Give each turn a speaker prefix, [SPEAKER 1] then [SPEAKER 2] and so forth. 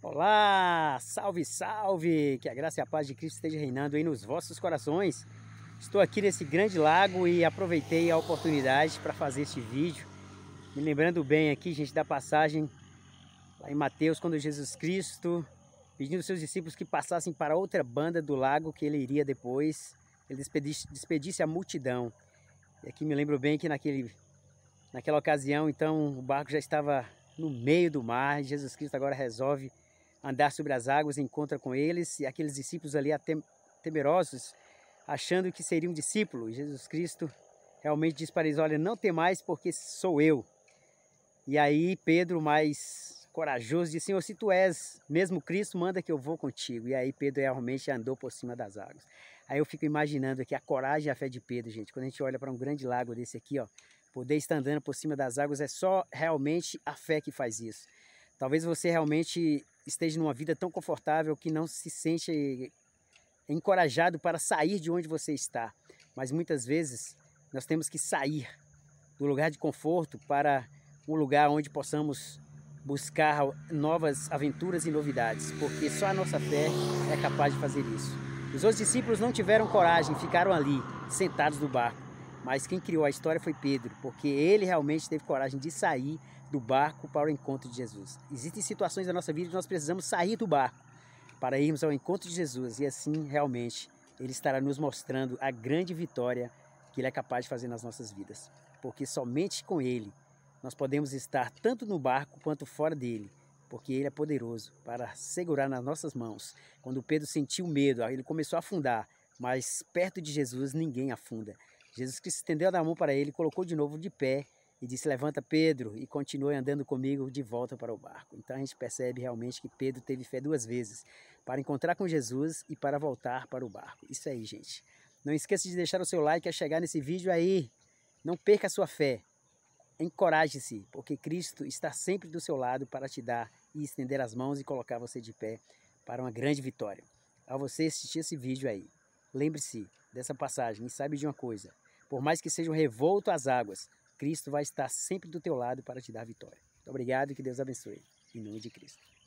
[SPEAKER 1] Olá, salve, salve! Que a graça e a paz de Cristo esteja reinando aí nos vossos corações. Estou aqui nesse grande lago e aproveitei a oportunidade para fazer este vídeo. Me lembrando bem aqui, gente, da passagem lá em Mateus, quando Jesus Cristo pedindo aos seus discípulos que passassem para outra banda do lago que ele iria depois, ele despedisse, despedisse a multidão. E aqui me lembro bem que naquele, naquela ocasião, então, o barco já estava no meio do mar, Jesus Cristo agora resolve andar sobre as águas, encontra com eles e aqueles discípulos ali temerosos, achando que seria um discípulo, Jesus Cristo realmente diz para eles: Olha, não tem mais porque sou eu. E aí Pedro, mais corajoso, disse: Senhor, se tu és mesmo Cristo, manda que eu vou contigo. E aí Pedro realmente andou por cima das águas. Aí eu fico imaginando aqui a coragem e a fé de Pedro, gente. Quando a gente olha para um grande lago desse aqui, ó, poder estar andando por cima das águas é só realmente a fé que faz isso. Talvez você realmente esteja numa vida tão confortável que não se sente encorajado para sair de onde você está. Mas muitas vezes nós temos que sair do lugar de conforto para um lugar onde possamos buscar novas aventuras e novidades, porque só a nossa fé é capaz de fazer isso. Os outros discípulos não tiveram coragem, ficaram ali, sentados no barco mas quem criou a história foi Pedro, porque ele realmente teve coragem de sair do barco para o encontro de Jesus. Existem situações da nossa vida que nós precisamos sair do barco para irmos ao encontro de Jesus, e assim realmente ele estará nos mostrando a grande vitória que ele é capaz de fazer nas nossas vidas, porque somente com ele nós podemos estar tanto no barco quanto fora dele porque ele é poderoso para segurar nas nossas mãos. Quando Pedro sentiu medo, ele começou a afundar, mas perto de Jesus ninguém afunda. Jesus Cristo estendeu a mão para ele, colocou de novo de pé e disse: Levanta, Pedro, e continue andando comigo de volta para o barco. Então a gente percebe realmente que Pedro teve fé duas vezes: para encontrar com Jesus e para voltar para o barco. Isso aí, gente. Não esqueça de deixar o seu like a chegar nesse vídeo aí. Não perca a sua fé. Encoraje-se, porque Cristo está sempre do seu lado para te dar e estender as mãos e colocar você de pé para uma grande vitória. A você assistir esse vídeo aí. Lembre-se dessa passagem e sabe de uma coisa: por mais que sejam revolto as águas, Cristo vai estar sempre do teu lado para te dar vitória. Muito obrigado e que Deus abençoe. Em nome de Cristo.